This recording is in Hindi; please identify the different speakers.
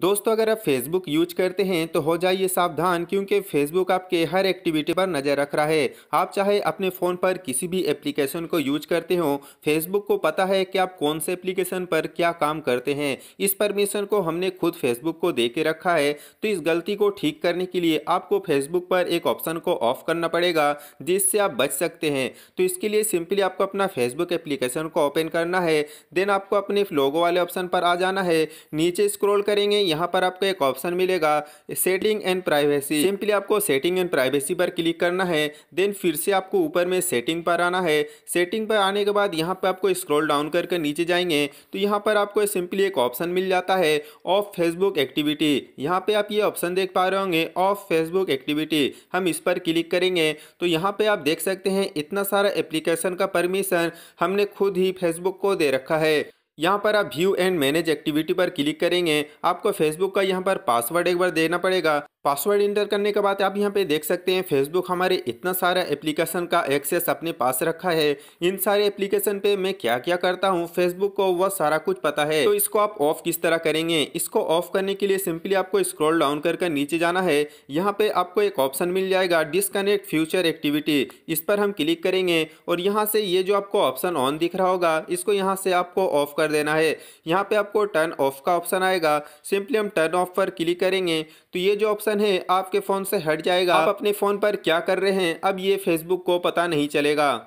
Speaker 1: दोस्तों अगर आप फेसबुक यूज करते हैं तो हो जाइए सावधान क्योंकि फेसबुक आपके हर एक्टिविटी पर नज़र रख रहा है आप चाहे अपने फ़ोन पर किसी भी एप्लीकेशन को यूज करते हो फेसबुक को पता है कि आप कौन से एप्लीकेशन पर क्या काम करते हैं इस परमिशन को हमने खुद फेसबुक को दे के रखा है तो इस गलती को ठीक करने के लिए आपको फेसबुक पर एक ऑप्शन को ऑफ करना पड़ेगा जिससे आप बच सकते हैं तो इसके लिए सिंपली आपको अपना फेसबुक एप्लीकेशन को ओपन करना है देन आपको अपने लोगो वाले ऑप्शन पर आ जाना है नीचे स्क्रोल करेंगे यहाँ पर आपको एक ऑप्शन मिलेगा सेटिंग एंड प्राइवेसी सिंपली आपको सेटिंग एंड प्राइवेसी पर क्लिक करना है देन फिर से आपको ऊपर में सेटिंग पर आना है सेटिंग पर आने के बाद यहाँ पर आपको स्क्रॉल डाउन करके नीचे जाएंगे तो यहाँ पर आपको सिंपली एक ऑप्शन मिल जाता है ऑफ फेसबुक एक्टिविटी यहाँ पे आप ये ऑप्शन देख पा रहे होंगे ऑफ फेसबुक एक्टिविटी हम इस पर क्लिक करेंगे तो यहाँ पे आप देख सकते हैं इतना सारा एप्लीकेशन का परमिशन हमने खुद ही फेसबुक को दे रखा है यहाँ पर आप व्यू एंड मैनेज एक्टिविटी पर क्लिक करेंगे आपको फेसबुक का यहाँ पर पासवर्ड एक बार देना पड़ेगा पासवर्ड इंटर करने के बाद आप यहां पे देख सकते हैं फेसबुक हमारे इतना सारा एप्लीकेशन का एक्सेस अपने पास रखा है इन सारे एप्लीकेशन पे मैं क्या क्या करता हूं फेसबुक को वह सारा कुछ पता है तो इसको आप ऑफ किस तरह करेंगे इसको ऑफ करने के लिए सिंपली आपको स्क्रॉल डाउन कर कर नीचे जाना है यहाँ पे आपको एक ऑप्शन मिल जाएगा डिसकनेक्ट फ्यूचर एक्टिविटी इस पर हम क्लिक करेंगे और यहाँ से ये जो आपको ऑप्शन ऑन दिख रहा होगा इसको यहाँ से आपको ऑफ कर देना है यहाँ पे आपको टर्न ऑफ का ऑप्शन आएगा सिंपली हम टर्न ऑफ पर क्लिक करेंगे तो ये जो ऑप्शन ऑप्शन है आपके फ़ोन से हट जाएगा आप अपने फ़ोन पर क्या कर रहे हैं अब ये फेसबुक को पता नहीं चलेगा